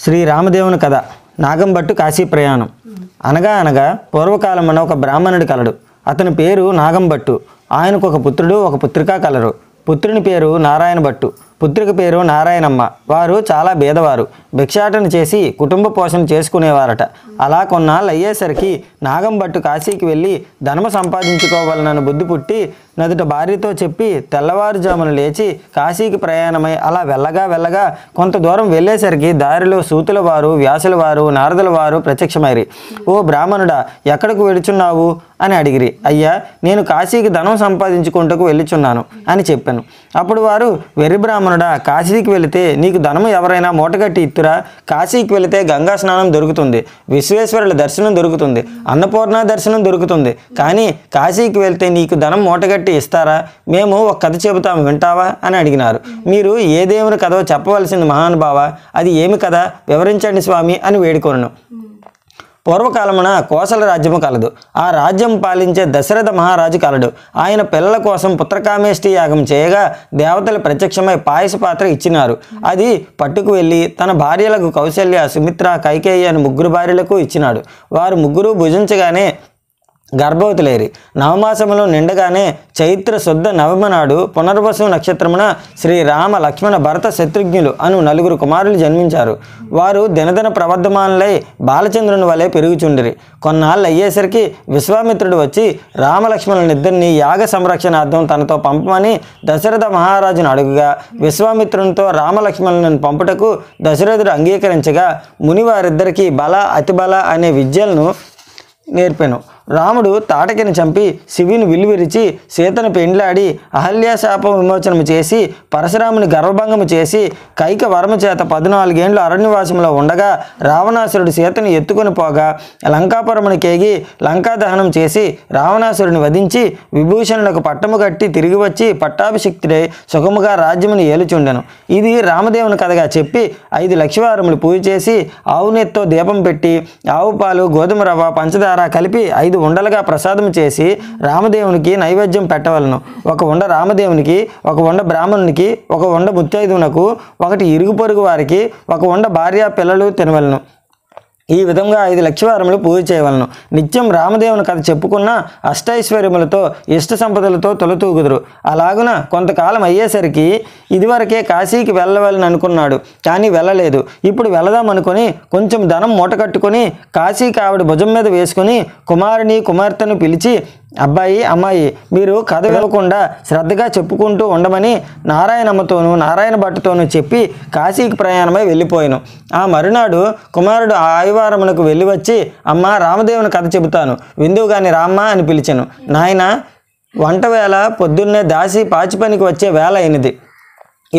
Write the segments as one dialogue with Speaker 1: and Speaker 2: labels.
Speaker 1: శ్రీ రామదేవుని కథ నాగంబట్టు కాశీ ప్రయాణం అనగా అనగా పూర్వకాలమున ఒక బ్రాహ్మణుడు కలడు అతని పేరు నాగంబట్టు ఆయనకు ఒక పుత్రుడు ఒక పుత్రిక కలరు పుత్రుని పేరు నారాయణ భట్టు పుత్రిక పేరు నారాయణమ్మ వారు చాలా భేదవారు భిక్షాటన చేసి కుటుంబ పోషణ చేసుకునేవారట అలా కొన్నాళ్ళు అయ్యేసరికి నాగంబట్టు కాశీకి వెళ్ళి ధనము సంపాదించుకోవాలని బుద్ధి పుట్టి నదుట భార్యతో చెప్పి తెల్లవారుజామున లేచి కాశీకి ప్రయాణమై అలా వెళ్ళగా వెళ్ళగా కొంత దూరం వెళ్ళేసరికి దారిలో సూతుల వారు వ్యాసుల వారు నారదుల వారు ప్రత్యక్షమైరి ఓ బ్రాహ్మణుడా ఎక్కడకు వెళుచున్నావు అని అడిగిరి అయ్యా నేను కాశీకి ధనం సంపాదించుకుంటకు వెళ్ళుచున్నాను అని చెప్పాను అప్పుడు వారు వెర్రి బ్రాహ్మణుడా కాశీకి వెళితే నీకు ధనము ఎవరైనా మూటగట్టి ఇత్తురా కాశీకి వెళితే గంగా స్నానం దొరుకుతుంది విశ్వేశ్వరుల దర్శనం దొరుకుతుంది అన్నపూర్ణ దర్శనం దొరుకుతుంది కానీ కాశీకి వెళితే నీకు ధనం మూటగట్టి కట్టి ఇస్తారా మేము ఒక కథ చెబుతాము వింటావా అని అడిగినారు మీరు ఏ దేవుని కథ చెప్పవలసింది మహానుభావ అది ఏమి కథ వివరించండి స్వామి అని వేడుకొనను పూర్వకాలమున కోసల రాజ్యము కలదు ఆ రాజ్యం పాలించే దశరథ మహారాజు కలడు ఆయన పిల్లల కోసం పుత్రకామేష్టి యాగం చేయగా దేవతలు ప్రత్యక్షమై పాయస పాత్ర ఇచ్చినారు అది పట్టుకు వెళ్ళి తన భార్యలకు కౌశల్య సుమిత్ర కైకేయి అని ముగ్గురు భార్యలకు ఇచ్చినాడు వారు ముగ్గురు భుజించగానే గర్భవతులేరి నవమాసములో నిండగానే చైత్ర శుద్ధ నవమి నాడు పునర్వసు నక్షత్రమున శ్రీ రామ లక్ష్మణ భరత శత్రుఘ్నులు అను నలుగురు కుమారులు జన్మించారు వారు దినదిన ప్రవర్ధమానులై బాలచంద్రుని వలె పెరుగుచుండిరి కొన్నాళ్ళు అయ్యేసరికి విశ్వామిత్రుడు వచ్చి రామలక్ష్మణులనిద్దరిని యాగ సంరక్షణార్థం తనతో పంపమని దశరథ మహారాజును అడుగుగా విశ్వామిత్రునితో రామలక్ష్మణులను పంపుటకు దశరథుడు అంగీకరించగా ముని వారిద్దరికీ బల అతిబల అనే విద్యలను నేర్పాను రాముడు తాటకిని చంపి శివుని విలువిరిచి సీతను పెండ్లాడి అహల్యాశాప విమోచనము చేసి పరశురాముని గర్వభంగము చేసి కైక వర్మ చేత పద్నాలుగేండ్లు అరణ్యవాసంలో ఉండగా రావణాసురుడు సీతను ఎత్తుకొని పోగా లంకాపురముని కేగి లంకా దహనం చేసి రావణాసురుని వధించి విభూషణులకు పట్టము కట్టి తిరిగి వచ్చి పట్టాభిషిక్తుడై సుఖముగా రాజ్యముని ఏలుచుండెను ఇది రామదేవుని కథగా చెప్పి ఐదు లక్షవారములు పూజ చేసి ఆవునెత్తో దీపం పెట్టి ఆవు పాలు గోధుమ రవ్వ పంచదార కలిపి ఐదు ఐదు ఉండలుగా ప్రసాదం చేసి రామదేవునికి నైవేద్యం పెట్టవలను ఒక ఉండ రామదేవునికి ఒక ఉండ బ్రాహ్మణునికి ఒక ఉండ ముత్తైదువునకు ఒకటి ఇరుగు పొరుగు వారికి ఒక ఉండ భార్య పిల్లలు తినవలను ఈ విధంగా ఐదు లక్షవారములు పూజ చేయవలను నిత్యం రామదేవుని కథ చెప్పుకున్న అష్టైశ్వర్యములతో ఇష్ట సంపదలతో తొలతూగుదురు అలాగున కొంతకాలం అయ్యేసరికి ఇదివరకే కాశీకి వెళ్ళవలని అనుకున్నాడు కానీ వెళ్ళలేదు ఇప్పుడు వెళదాం అనుకుని కొంచెం ధనం మూట కట్టుకుని కాశీకి ఆవిడ భుజం మీద వేసుకుని కుమారుని కుమార్తెను పిలిచి అబ్బాయి అమ్మాయి మీరు కథ వెళ్ళకుండా శ్రద్ధగా చెప్పుకుంటూ ఉండమని నారాయణమ్మతోనూ నారాయణ భట్టుతోనూ చెప్పి కాశీకి ప్రయాణమై వెళ్ళిపోయాను ఆ మరునాడు కుమారుడు ఆదివారమునకు వెళ్ళి వచ్చి అమ్మ రామదేవుని కథ చెబుతాను విందువుగాని రామ్మ అని పిలిచాను నాయన వంట వేళ పొద్దున్నే దాసి పాచి పనికి వచ్చే వేళ అయినది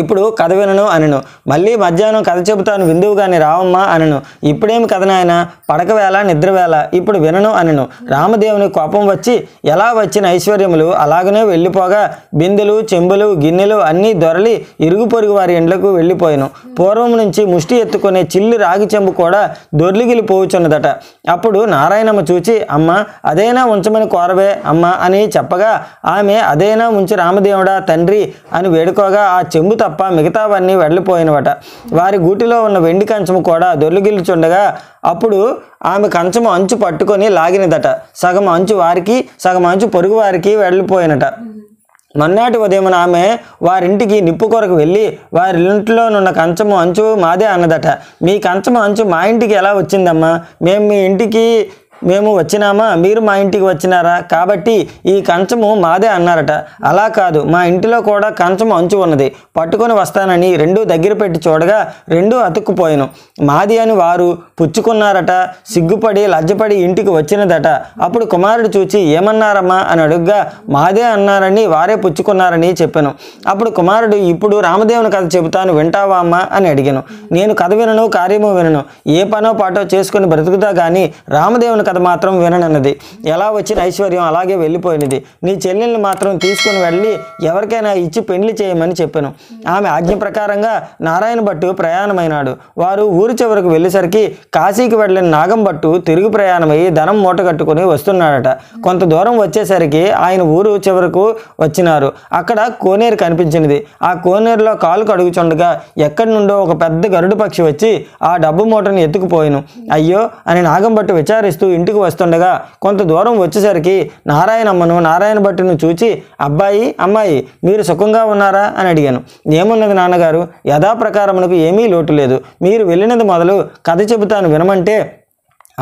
Speaker 1: ఇప్పుడు కథ వినను అనను మళ్ళీ మధ్యాహ్నం కథ చెబుతాను విందువు కానీ రావమ్మా అనను ఇప్పుడేమి కథ నాయన పడకవేళ నిద్రవేళ ఇప్పుడు వినను అనను రామదేవుని కోపం వచ్చి ఎలా వచ్చిన ఐశ్వర్యములు అలాగనే వెళ్ళిపోగా బిందెలు చెంబులు గిన్నెలు అన్నీ దొరలి ఇరుగు పొరుగు వారి ఇండ్లకు వెళ్ళిపోయాను పూర్వం నుంచి ముష్టి ఎత్తుకునే చిల్లు రాగి చెంబు కూడా దొర్లిగిలిపోవుచున్నదట అప్పుడు నారాయణమ్మ చూచి అమ్మ అదేనా ఉంచమని కోరవే అమ్మ అని చెప్పగా ఆమె అదేనా ఉంచి రామదేవుడా తండ్రి అని వేడుకోగా ఆ చెంబు తప్ప మిగతావన్నీ వెళ్ళిపోయినవట వారి గూటిలో ఉన్న వెండి కంచము కూడా దొర్లుగిల్చుండగా అప్పుడు ఆమె కంచము అంచు పట్టుకొని లాగినదట సగం అంచు వారికి సగం అంచు పొరుగు వారికి వెళ్ళిపోయినట మన్నాటి ఉదయం ఆమె వారింటికి నిప్పు కొరకు వెళ్ళి వారింట్లోనున్న కంచము అంచు మాదే అన్నదట మీ కంచము అంచు మా ఇంటికి ఎలా వచ్చిందమ్మా మేము మీ ఇంటికి మేము వచ్చినామా మీరు మా ఇంటికి వచ్చినారా కాబట్టి ఈ కంచము మాదే అన్నారట అలా కాదు మా ఇంటిలో కూడా కంచం అంచు ఉన్నది పట్టుకొని వస్తానని రెండూ దగ్గర పెట్టి చూడగా రెండూ అతుక్కుపోయాను మాది అని వారు పుచ్చుకున్నారట సిగ్గుపడి లజ్జపడి ఇంటికి వచ్చినదట అప్పుడు కుమారుడు చూచి ఏమన్నారమ్మా అని అడుగ్గా మాదే అన్నారని వారే పుచ్చుకున్నారని చెప్పాను అప్పుడు కుమారుడు ఇప్పుడు రామదేవుని కథ చెబుతాను వింటావా అమ్మా అని అడిగాను నేను కథ వినను కార్యము వినను ఏ పనో పాటో చేసుకుని బ్రతుకుతా కానీ రామదేవుని కథ కథ మాత్రం విననన్నది ఎలా వచ్చిన ఐశ్వర్యం అలాగే వెళ్ళిపోయినది నీ చెల్లెల్ని మాత్రం తీసుకుని వెళ్ళి ఎవరికైనా ఇచ్చి పెళ్లి చేయమని చెప్పాను ఆమె ఆజ్ఞ ప్రకారంగా నారాయణ భట్టు ప్రయాణమైనాడు వారు ఊరి చివరకు వెళ్ళేసరికి కాశీకి వెళ్ళిన నాగం భట్టు తిరుగు ప్రయాణమై ధనం మూట కట్టుకుని వస్తున్నాడట కొంత దూరం వచ్చేసరికి ఆయన ఊరు చివరకు వచ్చినారు అక్కడ కోనేరు కనిపించినది ఆ కోనేరులో కాలు కడుగుచుండగా ఎక్కడి నుండో ఒక పెద్ద గరుడు పక్షి వచ్చి ఆ డబ్బు మూటను ఎత్తుకుపోయాను అయ్యో అని నాగంభట్టు విచారిస్తూ ఇంటికి వస్తుండగా కొంత దూరం వచ్చేసరికి నారాయణమ్మను నారాయణ భట్టును చూచి అబ్బాయి అమ్మాయి మీరు సుఖంగా ఉన్నారా అని అడిగాను ఏమున్నది నాన్నగారు యథాప్రకారమునకు ఏమీ లోటు లేదు మీరు వెళ్ళినది మొదలు కథ చెబుతాను వినమంటే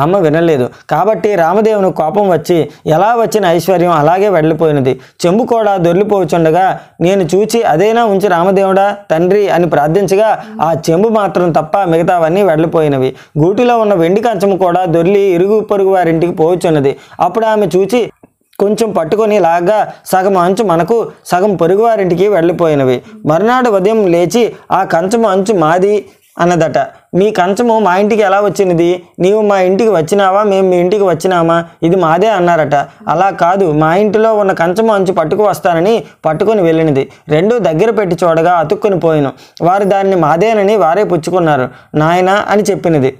Speaker 1: అమ్మ వినలేదు కాబట్టి రామదేవును కోపం వచ్చి ఎలా వచ్చిన ఐశ్వర్యం అలాగే వెళ్ళిపోయినది చెంబు కూడా దొరికిపోచుండగా నేను చూచి అదైనా ఉంచి రామదేవుడా తండ్రి అని ప్రార్థించగా ఆ చెంబు మాత్రం తప్ప మిగతావన్నీ వెళ్ళిపోయినవి గూటిలో ఉన్న వెండి కంచము కూడా దొర్లి ఇరుగు పొరుగు వారింటికి పోవచ్చున్నది అప్పుడు ఆమె చూచి కొంచెం పట్టుకొని లాగా సగం అంచు మనకు సగం పొరుగువారింటికి వెళ్ళిపోయినవి మర్నాడు ఉదయం లేచి ఆ కంచం అంచు మాది అన్నదట మీ కంచము మా ఇంటికి ఎలా వచ్చినది నీవు మా ఇంటికి వచ్చినావా మేము మీ ఇంటికి వచ్చినామా ఇది మాదే అన్నారట అలా కాదు మా ఇంటిలో ఉన్న కంచము అంచు పట్టుకు వస్తానని పట్టుకుని వెళ్ళినది రెండూ దగ్గర పెట్టి చూడగా అతుక్కుని పోయిను వారు దాన్ని మాదేనని వారే పుచ్చుకున్నారు నాయనా అని చెప్పినది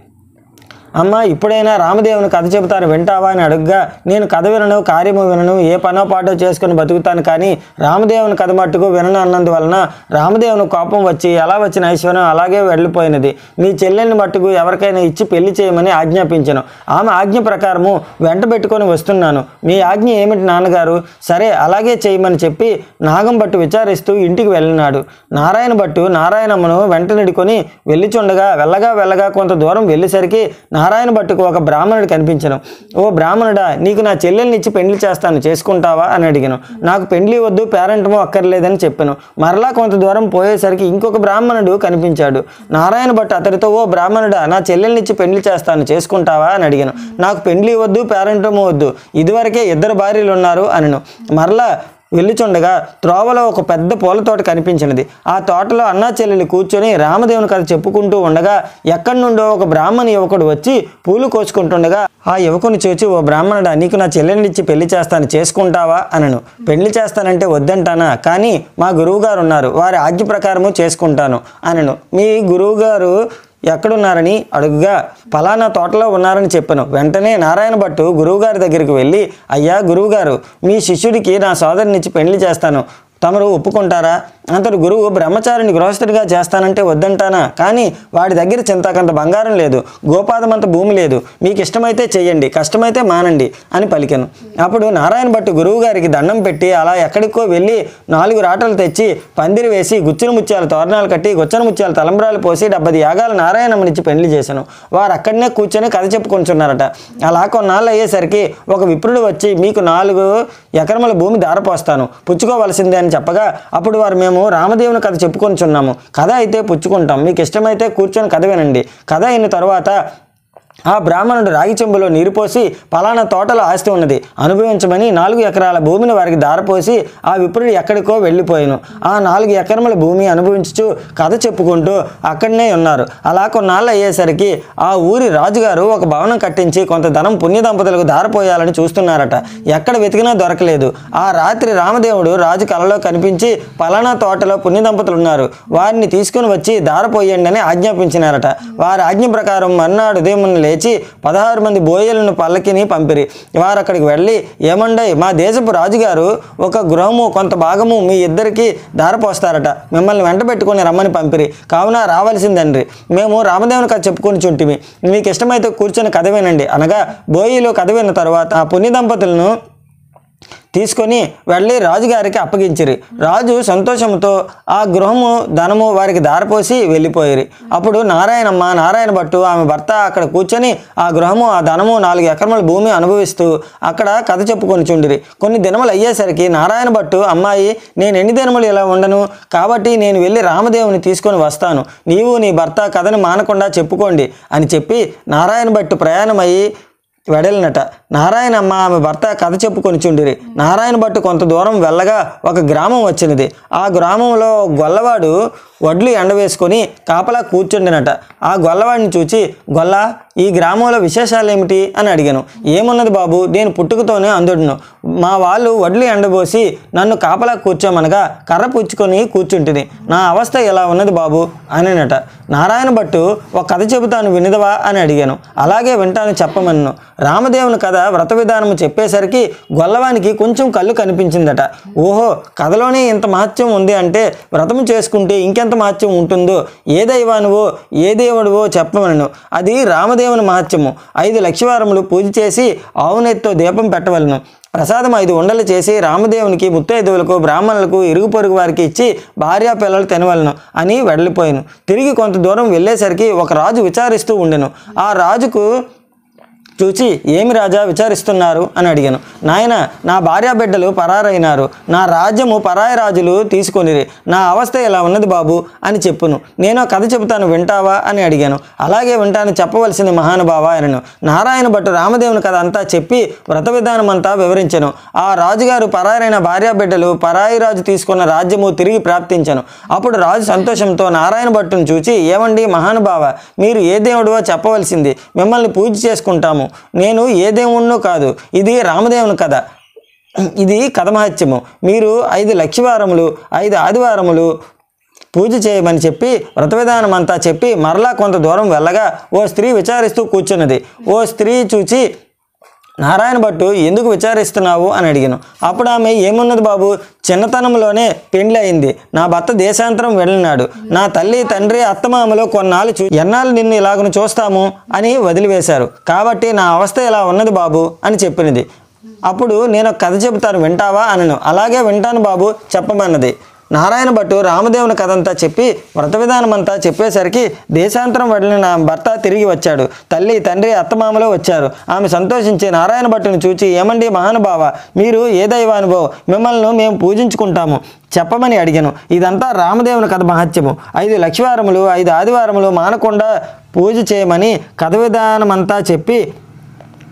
Speaker 1: అమ్మ ఇప్పుడైనా రామదేవుని కథ చెబుతాను వింటావా అని అడుగ్గా నేను కథ వినను కార్యము వినను ఏ పనో పాటో చేసుకుని బతుకుతాను కానీ రామదేవుని కథ మట్టుకు వినను అన్నందువలన రామదేవుని కోపం వచ్చి ఎలా వచ్చిన ఐశ్వర్యం అలాగే వెళ్ళిపోయినది నీ చెల్లెని మట్టుకు ఎవరికైనా ఇచ్చి పెళ్లి చేయమని ఆజ్ఞాపించను ఆమె ఆజ్ఞ ప్రకారము వెంట పెట్టుకొని వస్తున్నాను మీ ఆజ్ఞ ఏమిటి నాన్నగారు సరే అలాగే చేయమని చెప్పి నాగం భట్టు విచారిస్తూ ఇంటికి వెళ్ళినాడు నారాయణ భట్టు నారాయణమ్మను వెంట నిడుకొని వెళ్ళిచుండగా వెళ్ళగా వెళ్ళగా కొంత దూరం వెళ్ళేసరికి నారాయణ భట్టుకు ఒక బ్రాహ్మణుడు కనిపించను ఓ బ్రాహ్మణుడా నీకు నా చెల్లెల్ని ఇచ్చి పెండ్లి చేస్తాను చేసుకుంటావా అని అడిగాను నాకు పెండ్లి వద్దు పేరెంటమో అక్కర్లేదని చెప్పాను మరలా కొంత దూరం పోయేసరికి ఇంకొక బ్రాహ్మణుడు కనిపించాడు నారాయణ భట్టు అతడితో ఓ బ్రాహ్మణుడా నా చెల్లెల్ని ఇచ్చి పెండ్లి చేస్తాను చేసుకుంటావా అని అడిగాను నాకు పెండ్లి వద్దు పేరెంటమో వద్దు ఇదివరకే ఇద్దరు భార్యలు ఉన్నారు అనను మరలా వెళ్ళుచుండగా త్రోవలో ఒక పెద్ద పూల తోట కనిపించినది ఆ తోటలో అన్నా చెల్లెలు కూర్చొని రామదేవుని కథ చెప్పుకుంటూ ఉండగా ఎక్కడి నుండో ఒక బ్రాహ్మణ యువకుడు వచ్చి పూలు కోసుకుంటుండగా ఆ యువకుని చూచి ఓ బ్రాహ్మణుడు నీకు నా చెల్లెనిచ్చి పెళ్లి చేస్తాను చేసుకుంటావా అనను పెళ్లి చేస్తానంటే వద్దంటానా కానీ మా గురువుగారు ఉన్నారు వారి ఆజ్ఞ ప్రకారము చేసుకుంటాను అనను మీ గురువుగారు ఎక్కడున్నారని అడుగుగా ఫలానా తోటలో ఉన్నారని చెప్పాను వెంటనే నారాయణ భట్టు గురువుగారి దగ్గరికి వెళ్ళి అయ్యా గురువుగారు మీ శిష్యుడికి నా సోదరునిచ్చి పెళ్లి చేస్తాను తమరు ఒప్పుకుంటారా అంతటి గురువు బ్రహ్మచారిని గృహస్థుడిగా చేస్తానంటే వద్దంటానా కానీ వాడి దగ్గర చింతాకంత బంగారం లేదు గోపాదమంత భూమి లేదు మీకు ఇష్టమైతే చేయండి కష్టమైతే మానండి అని పలికాను అప్పుడు నారాయణ భట్టు గురువు గారికి దండం పెట్టి అలా ఎక్కడికో వెళ్ళి నాలుగు రాటలు తెచ్చి పందిరి వేసి గుచ్చిన ముత్యాలు తోరణాలు కట్టి గుచ్చిన ముత్యాలు తలంబ్రాలు పోసి డెబ్బది యాగాలు నారాయణమ్మనిచ్చి పెళ్లి చేశాను వారు అక్కడనే కూర్చొని కథ చెప్పుకుంటున్నారట అలా కొన్నాళ్ళు అయ్యేసరికి ఒక విప్రుడు వచ్చి మీకు నాలుగు ఎకరముల భూమి దారపోస్తాను పుచ్చుకోవలసిందే అని చెప్పగా అప్పుడు వారు మేము రామదేవుని కథ చెప్పుకొని చున్నాము కథ అయితే పుచ్చుకుంటాం మీకు ఇష్టమైతే కూర్చొని కథ వినండి కథ అయిన తర్వాత ఆ బ్రాహ్మణుడు రాగి చెంబులో నీరు పోసి పలానా తోటలో ఆస్తి ఉన్నది అనుభవించమని నాలుగు ఎకరాల భూమిని వారికి దారపోసి ఆ విప్రుడు ఎక్కడికో వెళ్ళిపోయాను ఆ నాలుగు ఎకరముల భూమి అనుభవించు కథ చెప్పుకుంటూ అక్కడనే ఉన్నారు అలా కొన్నాళ్ళు అయ్యేసరికి ఆ ఊరి రాజుగారు ఒక భవనం కట్టించి కొంత ధనం పుణ్య దంపతులకు దారపోయాలని చూస్తున్నారట ఎక్కడ వెతికినా దొరకలేదు ఆ రాత్రి రామదేవుడు రాజు కలలో కనిపించి పలానా తోటలో పుణ్య దంపతులు ఉన్నారు వారిని తీసుకుని వచ్చి దారపోయండి అని ఆజ్ఞాపించినారట వారి ఆజ్ఞ ప్రకారం మర్నాడు ఉదయం లేచి పదహారు మంది బోయలను పల్లకిని పంపిరి వారు అక్కడికి వెళ్ళి ఏమండై మా దేశపు రాజుగారు ఒక గృహము కొంత భాగము మీ ఇద్దరికి ధారపోస్తారట మిమ్మల్ని వెంట పెట్టుకుని రమ్మని పంపిరి కావున రావాల్సిందండ్రి మేము రామదేవుని కథ చెప్పుకొని చుంటిమి మీకు ఇష్టమైతే కూర్చొని కథ వినండి అనగా బోయిలు కథ విన్న తర్వాత ఆ పుణ్య దంపతులను తీసుకొని వెళ్ళి రాజుగారికి అప్పగించిరి రాజు సంతోషంతో ఆ గృహము ధనము వారికి దారపోసి వెళ్ళిపోయిరి అప్పుడు నారాయణమ్మ నారాయణ భట్టు ఆమె భర్త అక్కడ కూర్చొని ఆ గృహము ఆ ధనము నాలుగు ఎకరముల భూమి అనుభవిస్తూ అక్కడ కథ చెప్పుకొని చుండిరి కొన్ని దినములు అయ్యేసరికి నారాయణ భట్టు అమ్మాయి నేను ఎన్ని దినములు ఇలా ఉండను కాబట్టి నేను వెళ్ళి రామదేవుని తీసుకొని వస్తాను నీవు నీ భర్త కథను మానకుండా చెప్పుకోండి అని చెప్పి నారాయణ భట్టు ప్రయాణమయ్యి వెడలినట నారాయణమ్మ ఆమె భర్త కథ చెప్పుకొని చుండిరి నారాయణ భట్టు కొంత దూరం వెళ్ళగా ఒక గ్రామం వచ్చినది ఆ గ్రామంలో గొల్లవాడు వడ్లు ఎండవేసుకొని కాపలా కూర్చుండినట ఆ గొల్లవాడిని చూచి గొల్ల ఈ గ్రామంలో విశేషాలు ఏమిటి అని అడిగాను ఏమున్నది బాబు నేను పుట్టుకతోనే అందుడును మా వాళ్ళు వడ్లు ఎండబోసి నన్ను కాపలా కూర్చోమనగా కర్ర పుచ్చుకొని కూర్చుంటుంది నా అవస్థ ఎలా ఉన్నది బాబు అనినట నారాయణ భట్టు ఒక కథ చెబుతాను వినిదవా అని అడిగాను అలాగే వింటాను చెప్పమన్ను రామదేవుని కథ వ్రత విధానం చెప్పేసరికి గొల్లవానికి కొంచెం కళ్ళు కనిపించిందట ఓహో కథలోనే ఇంత మహత్యం ఉంది అంటే వ్రతం చేసుకుంటే ఇంకెంత ఎలాంటి మహత్యం ఉంటుందో ఏ దైవానువో ఏ దేవుడువో చెప్పవలను అది రామదేవుని మహత్యము ఐదు లక్షవారములు పూజ చేసి ఆవునెత్తో దీపం పెట్టవలను ప్రసాదం ఐదు ఉండలు చేసి రామదేవునికి ముత్తైదువులకు బ్రాహ్మణులకు ఇరుగు పొరుగు వారికి ఇచ్చి భార్యా పిల్లలు తినవలను అని వెడలిపోయాను తిరిగి కొంత దూరం వెళ్ళేసరికి ఒక రాజు విచారిస్తూ ఉండెను ఆ రాజుకు చూచి ఏమి రాజా విచారిస్తున్నారు అని అడిగాను నాయన నా భార్య బిడ్డలు పరారైనారు నా రాజ్యము పరాయి రాజులు తీసుకొనిరి నా అవస్థ ఇలా ఉన్నది బాబు అని చెప్పును నేను కథ చెబుతాను వింటావా అని అడిగాను అలాగే వింటాను చెప్పవలసింది మహానుభావ అనను నారాయణ భట్టు రామదేవుని కథ అంతా చెప్పి వ్రత విధానం అంతా వివరించను ఆ రాజుగారు పరారైన భార్య బిడ్డలు పరాయి రాజు తీసుకున్న రాజ్యము తిరిగి ప్రాప్తించను అప్పుడు రాజు సంతోషంతో నారాయణ భట్టును చూచి ఏమండి మహానుభావ మీరు ఏ దేవుడో చెప్పవలసింది మిమ్మల్ని పూజ చేసుకుంటాము మహత్యము నేను ఏ దేవుణ్ణో కాదు ఇది రామదేవుని కథ ఇది కథమహత్యము మీరు ఐదు లక్షవారములు ఐదు ఆదివారములు పూజ చేయమని చెప్పి వ్రత విధానం అంతా చెప్పి మరలా కొంత దూరం వెళ్ళగా ఓ స్త్రీ విచారిస్తూ కూర్చున్నది ఓ స్త్రీ చూచి నారాయణ భట్టు ఎందుకు విచారిస్తున్నావు అని అడిగాను అప్పుడు ఆమె ఏమున్నది బాబు చిన్నతనంలోనే పెండ్లి అయింది నా భర్త దేశాంతరం వెళ్ళినాడు నా తల్లి తండ్రి అత్తమామలో కొన్నాళ్ళు చూ ఎన్నాళ్ళు నిన్ను ఇలాగను చూస్తాము అని వదిలివేశారు కాబట్టి నా అవస్థ ఇలా ఉన్నది బాబు అని చెప్పినది అప్పుడు నేను కథ చెబుతాను వింటావా అనను అలాగే వింటాను బాబు చెప్పమన్నది నారాయణ భట్టు రామదేవుని కథ అంతా చెప్పి వ్రత విధానం అంతా చెప్పేసరికి దేశాంతరం వడిలిన భర్త తిరిగి వచ్చాడు తల్లి తండ్రి అత్తమామలో వచ్చారు ఆమె సంతోషించి నారాయణ భట్టును చూచి ఏమండి మహానుభావ మీరు ఏ దైవానుభవం మిమ్మల్ని మేము పూజించుకుంటాము చెప్పమని అడిగాను ఇదంతా రామదేవుని కథ మహత్యము ఐదు లక్షవారములు ఐదు ఆదివారములు మానకుండా పూజ చేయమని కథ విధానమంతా చెప్పి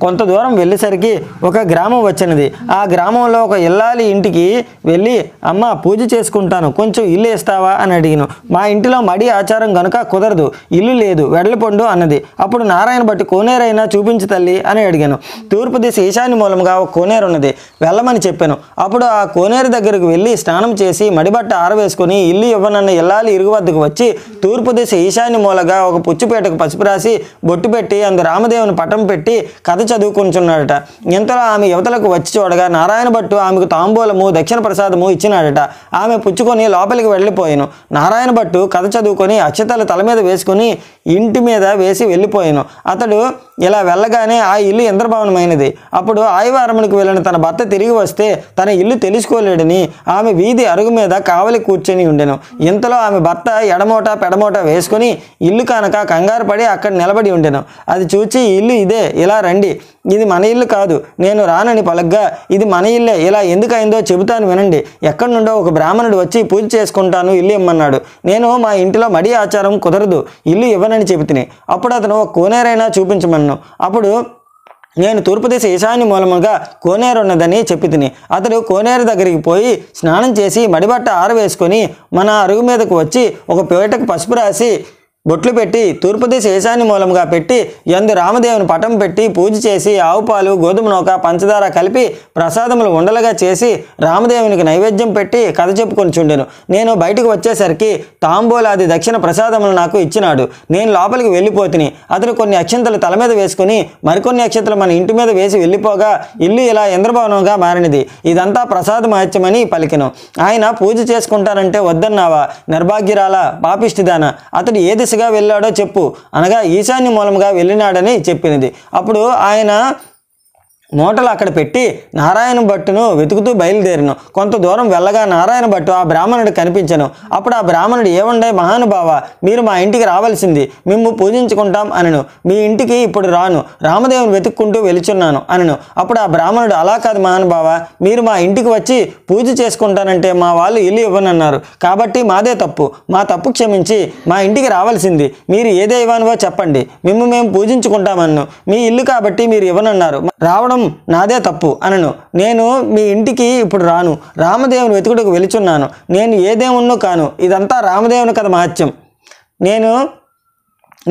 Speaker 1: కొంత దూరం వెళ్ళేసరికి ఒక గ్రామం వచ్చినది ఆ గ్రామంలో ఒక ఇల్లాలి ఇంటికి వెళ్ళి అమ్మ పూజ చేసుకుంటాను కొంచెం ఇల్లు ఇస్తావా అని అడిగిను మా ఇంటిలో మడి ఆచారం గనుక కుదరదు ఇల్లు లేదు వెడలిపొండు అన్నది అప్పుడు నారాయణ బట్టి కోనేరైనా చూపించు తల్లి అని అడిగాను తూర్పు దిశ ఈశాన్య మూలంగా ఒక కోనేరు ఉన్నది వెళ్ళమని చెప్పాను అప్పుడు ఆ కోనేరు దగ్గరకు వెళ్ళి స్నానం చేసి మడిబట్ట ఆరవేసుకుని ఇల్లు ఇవ్వనన్న ఇల్లాలి ఇరుగు వద్దకు వచ్చి తూర్పు దిశ ఈశాన్య మూలగా ఒక పుచ్చిపేటకు పసుపు రాసి బొట్టు పెట్టి అందు రామదేవుని పటం పెట్టి కథ చదువుకుంటున్నాడట ఇంతలో ఆమె యువతలకు వచ్చి చూడగా నారాయణ భట్టు ఆమెకు తాంబూలము దక్షిణ ప్రసాదము ఇచ్చినాడట ఆమె పుచ్చుకొని లోపలికి వెళ్ళిపోయాను నారాయణ భట్టు కథ చదువుకొని అక్షతలు తల మీద వేసుకుని ఇంటి మీద వేసి వెళ్ళిపోయాను అతడు ఇలా వెళ్ళగానే ఆ ఇల్లు ఇంద్రభవనమైనది అప్పుడు ఆయవారమునికి వెళ్ళిన తన భర్త తిరిగి వస్తే తన ఇల్లు తెలుసుకోలేడని ఆమె వీధి అరుగు మీద కావలి కూర్చొని ఉండెను ఇంతలో ఆమె భర్త ఎడమోట పెడమోట వేసుకొని ఇల్లు కనుక కంగారు పడి అక్కడ నిలబడి ఉండెను అది చూచి ఇల్లు ఇదే ఇలా రండి ఇది మన ఇల్లు కాదు నేను రానని పలగ్గా ఇది మన ఇల్లే ఇలా ఎందుకైందో చెబుతాను వినండి ఎక్కడి నుండో ఒక బ్రాహ్మణుడు వచ్చి పూజ చేసుకుంటాను ఇల్లు ఇమ్మన్నాడు నేను మా ఇంటిలో మడి ఆచారం కుదరదు ఇల్లు ఇవ్వనని చెబుతుని అప్పుడు అతను కోనేరైనా చూపించమన్నాడు వచ్చాను అప్పుడు నేను తూర్పు దిశ ఈశాన్య మూలముగా కోనేరు ఉన్నదని చెప్పి తిని అతడు కోనేరు దగ్గరికి పోయి స్నానం చేసి మడిబట్ట ఆరవేసుకొని మన అరుగు మీదకు వచ్చి ఒక పేటకు పసుపు రాసి బొట్లు పెట్టి తూర్పుదిశ ఈశాన్య మూలంగా పెట్టి ఎందు రామదేవుని పటం పెట్టి పూజ చేసి ఆవుపాలు గోధుమ నూక పంచదార కలిపి ప్రసాదములు ఉండలుగా చేసి రామదేవునికి నైవేద్యం పెట్టి కథ చెప్పుకొని చుండెను నేను బయటకు వచ్చేసరికి తాంబూలాది దక్షిణ ప్రసాదములు నాకు ఇచ్చినాడు నేను లోపలికి వెళ్ళిపోతుని అతను కొన్ని అక్షంతలు తల మీద వేసుకుని మరికొన్ని అక్షంతలు మన ఇంటి మీద వేసి వెళ్ళిపోగా ఇల్లు ఇలా ఇంద్రభవనంగా మారినది ఇదంతా ప్రసాద మహత్యమని పలికెను ఆయన పూజ చేసుకుంటానంటే వద్దన్నావా నిర్భాగ్యరాల పాపిష్టిదాన అతడు ఏది దిశగా వెళ్ళాడో చెప్పు అనగా ఈశాన్య మూలంగా వెళ్ళినాడని చెప్పినది అప్పుడు ఆయన మూటలు అక్కడ పెట్టి నారాయణ భట్టును వెతుకుతూ బయలుదేరను కొంత దూరం వెళ్ళగా నారాయణ భట్టు ఆ బ్రాహ్మణుడు కనిపించను అప్పుడు ఆ బ్రాహ్మణుడు ఏముండే మహానుభావ మీరు మా ఇంటికి రావాల్సింది మేము పూజించుకుంటాం అనను మీ ఇంటికి ఇప్పుడు రాను రామదేవుని వెతుక్కుంటూ వెలుచున్నాను అనను అప్పుడు ఆ బ్రాహ్మణుడు అలా కాదు మహానుభావ మీరు మా ఇంటికి వచ్చి పూజ చేసుకుంటానంటే మా వాళ్ళు ఇల్లు ఇవ్వనన్నారు కాబట్టి మాదే తప్పు మా తప్పు క్షమించి మా ఇంటికి రావాల్సింది మీరు ఏదే ఇవ్వనువో చెప్పండి మేము మేము పూజించుకుంటామన్ను మీ ఇల్లు కాబట్టి మీరు ఇవ్వనన్నారు రావడం పూర్వం నాదే తప్పు అనను నేను మీ ఇంటికి ఇప్పుడు రాను రామదేవుని వెతుకుడుకు వెలుచున్నాను నేను ఏ దేవుణ్ణో కాను ఇదంతా రామదేవుని కథ మహత్యం నేను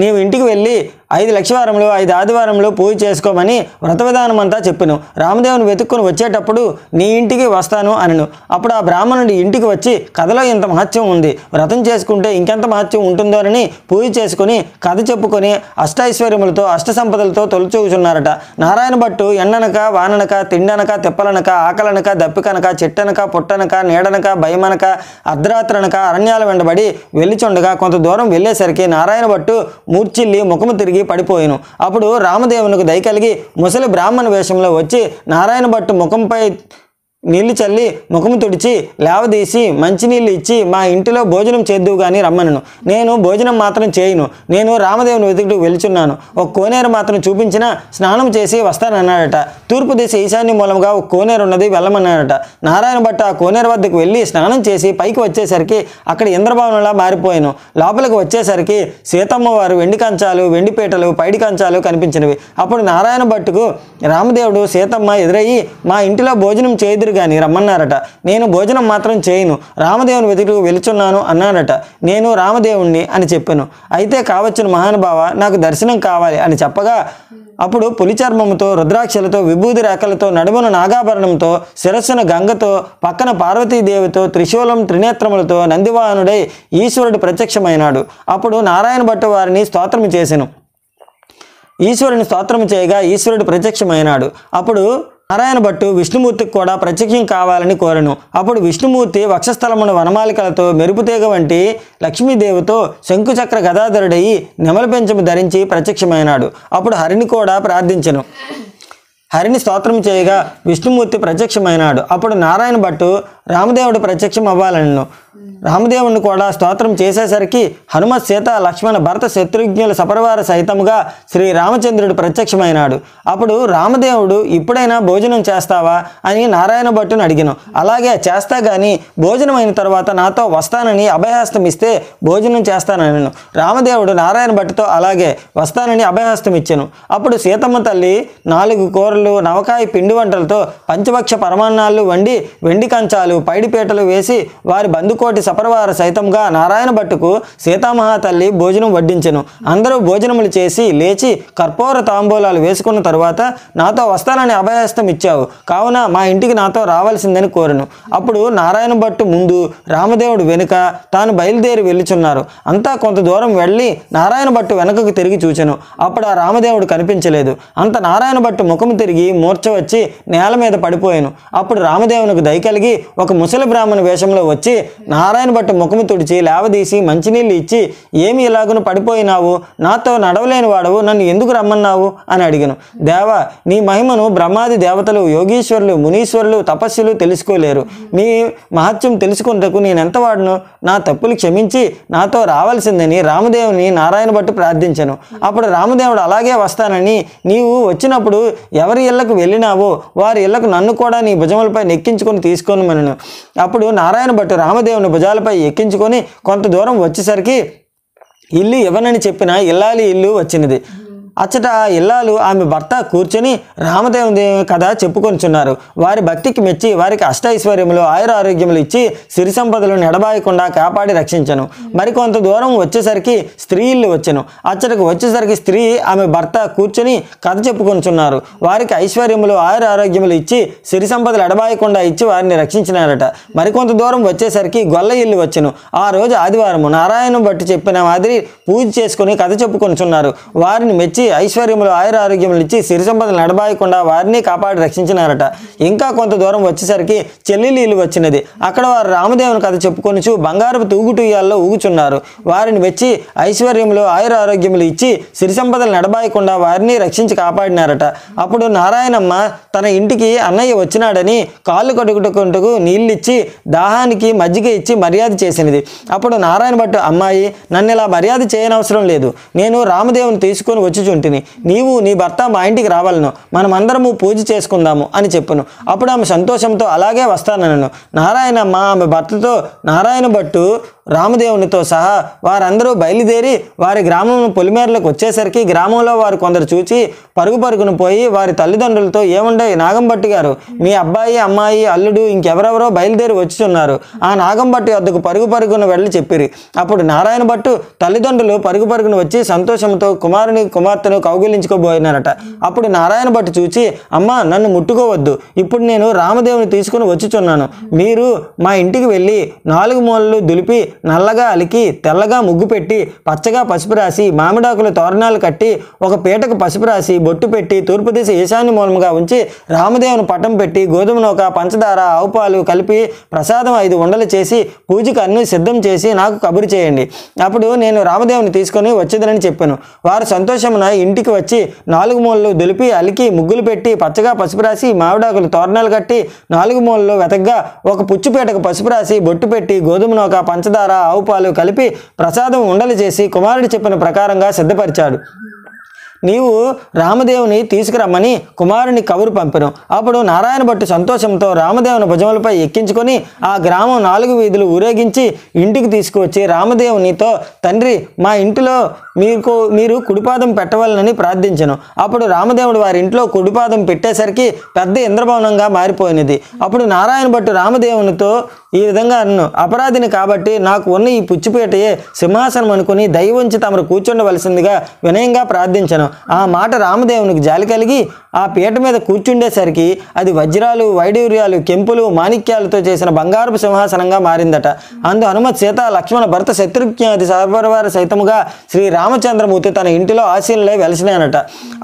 Speaker 1: నీవు ఇంటికి వెళ్ళి ఐదు లక్షవారంలో ఐదు ఆదివారంలో పూజ చేసుకోమని వ్రత విధానం అంతా చెప్పాను రామదేవుని వెతుక్కుని వచ్చేటప్పుడు నీ ఇంటికి వస్తాను అనను అప్పుడు ఆ బ్రాహ్మణుడి ఇంటికి వచ్చి కథలో ఇంత మహత్యం ఉంది వ్రతం చేసుకుంటే ఇంకెంత మహత్యం అని పూజ చేసుకుని కథ చెప్పుకొని అష్టైశ్వర్యములతో అష్ట సంపదలతో తొలచూచున్నారట నారాయణ భట్టు ఎండనక వాననక తిండనక తిప్పలనక ఆకలనక దప్పికనక చెట్టనక పుట్టనక నీడనక భయమనక అర్ధరాత్రనక అరణ్యాల వెంటబడి వెళ్ళిచుండగా కొంత దూరం వెళ్ళేసరికి నారాయణ భట్టు మూర్చిల్లి ముఖము తిరిగి పడిపోయాను అప్పుడు రామదేవునికి దయ కలిగి ముసలి బ్రాహ్మణ వేషంలో వచ్చి నారాయణ భట్టు ముఖంపై నీళ్లు చల్లి ముఖము తుడిచి లేవదీసి మంచినీళ్ళు ఇచ్చి మా ఇంటిలో భోజనం చేద్దువు కానీ రమ్మనను నేను భోజనం మాత్రం చేయను నేను రామదేవుని వెతుకు వెళ్చున్నాను ఒక కోనేరు మాత్రం చూపించిన స్నానం చేసి వస్తానన్నాడట తూర్పు దిశ ఈశాన్య మూలంగా ఒక కోనేరు ఉన్నది వెళ్ళమన్నాడట నారాయణ భట్ట ఆ కోనేరు వద్దకు వెళ్ళి స్నానం చేసి పైకి వచ్చేసరికి అక్కడ ఇంద్రభవనంలా మారిపోయాను లోపలికి వచ్చేసరికి సీతమ్మ వారు వెండి కంచాలు వెండి పీటలు పైడి కంచాలు కనిపించినవి అప్పుడు నారాయణ భట్టుకు రామదేవుడు సీతమ్మ ఎదురయ్యి మా ఇంటిలో భోజనం చేదురు రాజుగారు కానీ రమ్మన్నారట నేను భోజనం మాత్రం చేయను రామదేవుని వెతుకు వెలుచున్నాను అన్నాడట నేను రామదేవుణ్ణి అని చెప్పాను అయితే కావచ్చిన మహానుభావ నాకు దర్శనం కావాలి అని చెప్పగా అప్పుడు పులిచర్మముతో రుద్రాక్షలతో విభూది రేఖలతో నడుమున నాగాభరణంతో శిరస్సును గంగతో పక్కన పార్వతీదేవితో త్రిశూలం త్రినేత్రములతో నందివాహనుడై ఈశ్వరుడు ప్రత్యక్షమైనాడు అప్పుడు నారాయణ భట్టు వారిని స్తోత్రం చేశాను ఈశ్వరుని స్తోత్రం చేయగా ఈశ్వరుడు ప్రత్యక్షమైనాడు అప్పుడు నారాయణ భట్టు విష్ణుమూర్తికి కూడా ప్రత్యక్షం కావాలని కోరను అప్పుడు విష్ణుమూర్తి వక్షస్థలమున వనమాలికలతో మెరుపుతీగ వంటి లక్ష్మీదేవితో శంకుచక్ర గదాధరుడయి నెమల పెంచము ధరించి ప్రత్యక్షమైనాడు అప్పుడు హరిని కూడా ప్రార్థించను హరిని స్తోత్రం చేయగా విష్ణుమూర్తి ప్రత్యక్షమైనాడు అప్పుడు నారాయణ భట్టు రామదేవుడు ప్రత్యక్షం అవ్వాలను రామదేవుని కూడా స్తోత్రం చేసేసరికి హనుమ సీత లక్ష్మణ భరత శత్రుఘ్నుల సపరివార సహితముగా శ్రీ రామచంద్రుడు ప్రత్యక్షమైనాడు అప్పుడు రామదేవుడు ఇప్పుడైనా భోజనం చేస్తావా అని నారాయణ భట్టును అడిగాను అలాగే చేస్తా కానీ భోజనం అయిన తర్వాత నాతో వస్తానని అభయహస్తం ఇస్తే భోజనం చేస్తానను రామదేవుడు నారాయణ భట్టుతో అలాగే వస్తానని అభయహస్తం ఇచ్చాను అప్పుడు సీతమ్మ తల్లి నాలుగు కూరలు నవకాయ పిండి వంటలతో పంచభక్ష పరమాన్నాలు వండి వెండి కంచాలు పైడిపీటలు వేసి వారి బంధుకు కోటి సపరవారు సైతంగా నారాయణ భట్టుకు సీతామహాతల్లి భోజనం వడ్డించెను అందరూ భోజనములు చేసి లేచి కర్పూర తాంబూలాలు వేసుకున్న తరువాత నాతో వస్తానని అభయస్తం ఇచ్చావు కావున మా ఇంటికి నాతో రావాల్సిందని కోరను అప్పుడు నారాయణ భట్టు ముందు రామదేవుడు వెనుక తాను బయలుదేరి వెళ్ళుచున్నారు అంతా కొంత దూరం వెళ్ళి నారాయణ భట్టు వెనకకు తిరిగి చూచెను అప్పుడు ఆ రామదేవుడు కనిపించలేదు అంత నారాయణ భట్టు ముఖం తిరిగి మూర్చ వచ్చి నేల మీద పడిపోయాను అప్పుడు రామదేవునికి దయ కలిగి ఒక ముసలి బ్రాహ్మణ వేషంలో వచ్చి నారాయణ భట్టు ముఖము తుడిచి లేవదీసి మంచినీళ్ళు ఇచ్చి ఏమి ఇలాగను పడిపోయినావు నాతో నడవలేని వాడవు నన్ను ఎందుకు రమ్మన్నావు అని అడిగాను దేవా నీ మహిమను బ్రహ్మాది దేవతలు యోగీశ్వరులు మునీశ్వరులు తపస్సులు తెలుసుకోలేరు మీ మహత్యం నేను నేనెంత వాడును నా తప్పులు క్షమించి నాతో రావాల్సిందని రామదేవుని నారాయణ భట్టు ప్రార్థించను అప్పుడు రామదేవుడు అలాగే వస్తానని నీవు వచ్చినప్పుడు ఎవరి ఇళ్లకు వెళ్ళినావో వారి ఇళ్లకు నన్ను కూడా నీ భుజములపై నెక్కించుకొని తీసుకోను అప్పుడు నారాయణ భట్టు రామదేవుని ఉన్న భుజాలపై ఎక్కించుకొని కొంత దూరం వచ్చేసరికి ఇల్లు ఇవ్వనని చెప్పిన ఇల్లాలి ఇల్లు వచ్చినది అచ్చట ఇల్లాలు ఆమె భర్త కూర్చొని రామదేవుని కథ చెప్పుకొనిచున్నారు వారి భక్తికి మెచ్చి వారికి అష్టైశ్వర్యములు ఆయుర ఆరోగ్యములు ఇచ్చి సిరి సంపదలు నెడబాయకుండా కాపాడి రక్షించను మరికొంత దూరం వచ్చేసరికి స్త్రీ ఇల్లు వచ్చెను అచ్చటకు వచ్చేసరికి స్త్రీ ఆమె భర్త కూర్చొని కథ చెప్పుకొనిచున్నారు వారికి ఐశ్వర్యములు ఆయుర ఆరోగ్యములు ఇచ్చి సిరి సంపదలు ఎడబాయకుండా ఇచ్చి వారిని రక్షించినారట మరికొంత దూరం వచ్చేసరికి గొల్ల ఇల్లు వచ్చను ఆ రోజు ఆదివారము నారాయణం బట్టి చెప్పిన మాదిరి పూజ చేసుకుని కథ చెప్పుకొనిచున్నారు వారిని మెచ్చి ఐశ్వర్యములు ఆయుర ఆరోగ్యములు ఇచ్చి సిరి సంపదలు నడబాయకుండా వారిని కాపాడి రక్షించినారట ఇంకా కొంత దూరం వచ్చేసరికి చెల్లిలీలు వచ్చినది అక్కడ వారు రామదేవుని కథ చెప్పుకొనిచు బంగారపు తూగుటుయ్యాల్లో ఊగుచున్నారు వారిని వచ్చి ఐశ్వర్యములు ఆయుర ఆరోగ్యములు ఇచ్చి సిరి సంపదలు నడబాయకుండా వారిని రక్షించి కాపాడినారట అప్పుడు నారాయణమ్మ తన ఇంటికి అన్నయ్య వచ్చినాడని కాళ్ళు కడుగుటకుంటకు నీళ్ళిచ్చి దాహానికి మజ్జిగ ఇచ్చి మర్యాద చేసినది అప్పుడు నారాయణ భట్టు అమ్మాయి నన్ను ఇలా మర్యాద చేయనవసరం లేదు నేను రామదేవుని తీసుకొని వచ్చి పూజుంటిని నీవు నీ భర్త మా ఇంటికి రావాలను మనమందరము పూజ చేసుకుందాము అని చెప్పును అప్పుడు ఆమె సంతోషంతో అలాగే వస్తానను నారాయణమ్మ ఆమె భర్తతో నారాయణ భట్టు రామదేవునితో సహా వారందరూ బయలుదేరి వారి గ్రామం పొలిమేరలకు వచ్చేసరికి గ్రామంలో వారు కొందరు చూచి పరుగు పరుగును పోయి వారి తల్లిదండ్రులతో ఏముండే నాగంభట్టి గారు మీ అబ్బాయి అమ్మాయి అల్లుడు ఇంకెవరెవరో బయలుదేరి వచ్చుతున్నారు ఆ నాగంభట్టి వద్దకు పరుగు పరుగును వెళ్ళి చెప్పిరి అప్పుడు నారాయణ భట్టు తల్లిదండ్రులు పరుగు పరుగును వచ్చి సంతోషంతో కుమారుని కుమార్తెను కౌగిలించుకోబోయినారట అప్పుడు నారాయణ భట్టు చూచి అమ్మ నన్ను ముట్టుకోవద్దు ఇప్పుడు నేను రామదేవుని తీసుకుని వచ్చుచున్నాను మీరు మా ఇంటికి వెళ్ళి నాలుగు మూలలు దులిపి నల్లగా అలికి తెల్లగా ముగ్గు పెట్టి పచ్చగా పసుపు రాసి మామిడాకుల తోరణాలు కట్టి ఒక పీటకు పసుపు రాసి బొట్టు పెట్టి తూర్పు దిశ ఈశాన్య మూలముగా ఉంచి రామదేవుని పటం పెట్టి గోధుమ నౌక పంచదార ఆవుపాలు కలిపి ప్రసాదం ఐదు ఉండలు చేసి పూజకు అన్ని సిద్ధం చేసి నాకు కబురు చేయండి అప్పుడు నేను రామదేవుని తీసుకొని వచ్చేదని చెప్పాను వారు సంతోషమున ఇంటికి వచ్చి నాలుగు మూలలు దులిపి అలికి ముగ్గులు పెట్టి పచ్చగా పసుపు రాసి మామిడాకులు తోరణాలు కట్టి నాలుగు మూలలో వెతగ్గా ఒక పుచ్చుపేటకు పసుపు రాసి బొట్టు పెట్టి గోధుమ నౌక పంచదార పంచదార ఆవుపాలు కలిపి ప్రసాదం ఉండలు చేసి కుమారుడు చెప్పిన ప్రకారంగా సిద్ధపరిచాడు నీవు రామదేవుని తీసుకురమ్మని కుమారుని కబురు పంపెను అప్పుడు నారాయణ భట్టు సంతోషంతో రామదేవుని భుజములపై ఎక్కించుకొని ఆ గ్రామం నాలుగు వీధులు ఊరేగించి ఇంటికి తీసుకువచ్చి రామదేవునితో తండ్రి మా ఇంటిలో మీకు మీరు కుడిపాదం పెట్టవలనని ప్రార్థించను అప్పుడు రామదేవుడు వారి ఇంట్లో కుడిపాదం పెట్టేసరికి పెద్ద ఇంద్రభవనంగా మారిపోయినది అప్పుడు నారాయణ భట్టు రామదేవునితో ఈ విధంగా అన్ను అపరాధిని కాబట్టి నాకు ఉన్న ఈ పుచ్చిపేటయే సింహాసనం అనుకుని దైవంచి తమరు కూర్చుండవలసిందిగా వినయంగా ప్రార్థించను ఆ మాట రామదేవునికి జాలి కలిగి ఆ పీట మీద కూర్చుండేసరికి అది వజ్రాలు వైడూర్యాలు కెంపులు మాణిక్యాలతో చేసిన బంగారపు సింహాసనంగా మారిందట అందు హనుమత్ సీత లక్ష్మణ భర్త అది సహపరివార సైతముగా శ్రీ రామచంద్రమూర్తి తన ఇంటిలో ఆశీనులై వెలిసినానట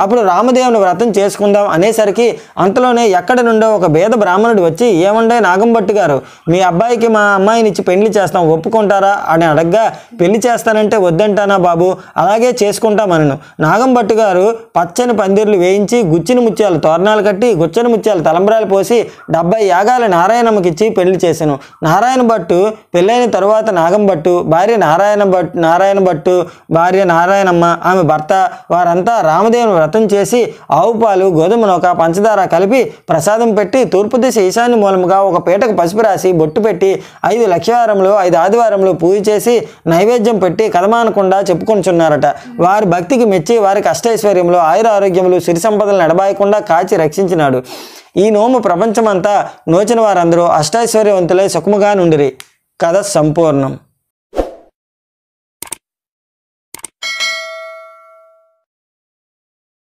Speaker 1: అప్పుడు రామదేవుని వ్రతం చేసుకుందాం అనేసరికి అంతలోనే ఎక్కడి నుండో ఒక భేద బ్రాహ్మణుడు వచ్చి ఏమండే నాగంభట్టు గారు మీ అబ్బాయికి మా అమ్మాయిని ఇచ్చి పెళ్లి చేస్తాం ఒప్పుకుంటారా అని అడగ్గా పెళ్లి చేస్తానంటే వద్దంటానా బాబు అలాగే చేసుకుంటామనను నాగంభట్టు గారు పచ్చని పందిర్లు వేయించి గుచ్చి గుచ్చిన ముత్యాలు తోరణాలు కట్టి గుచ్చని ముత్యాలు తలంబ్రాలు పోసి డెబ్బై యాగాలు నారాయణమ్మకి ఇచ్చి పెళ్లి చేశాను నారాయణ భట్టు పెళ్ళైన తరువాత నాగం భట్టు భార్య నారాయణ భట్ నారాయణ భట్టు భార్య నారాయణమ్మ ఆమె భర్త వారంతా రామదేవుని వ్రతం చేసి ఆవు పాలు గోధుమ నౌక పంచదార కలిపి ప్రసాదం పెట్టి తూర్పు దిశ ఈశాన్య మూలముగా ఒక పీటకు పసుపు రాసి బొట్టు పెట్టి ఐదు లక్షవారంలో ఐదు ఆదివారంలో పూజ చేసి నైవేద్యం పెట్టి కథమానకుండా చెప్పుకొంచున్నారట వారి భక్తికి మెచ్చి వారి కష్టైశ్వర్యంలో ఆయుర ఆరోగ్యములు సిరి సంపదలు నడబాలి రాయకుండా కాచి రక్షించినాడు ఈ నోము ప్రపంచమంతా నోచిన వారందరూ అష్టైశ్వర్యవంతులై సుఖముగా నుండిరి కథ సంపూర్ణం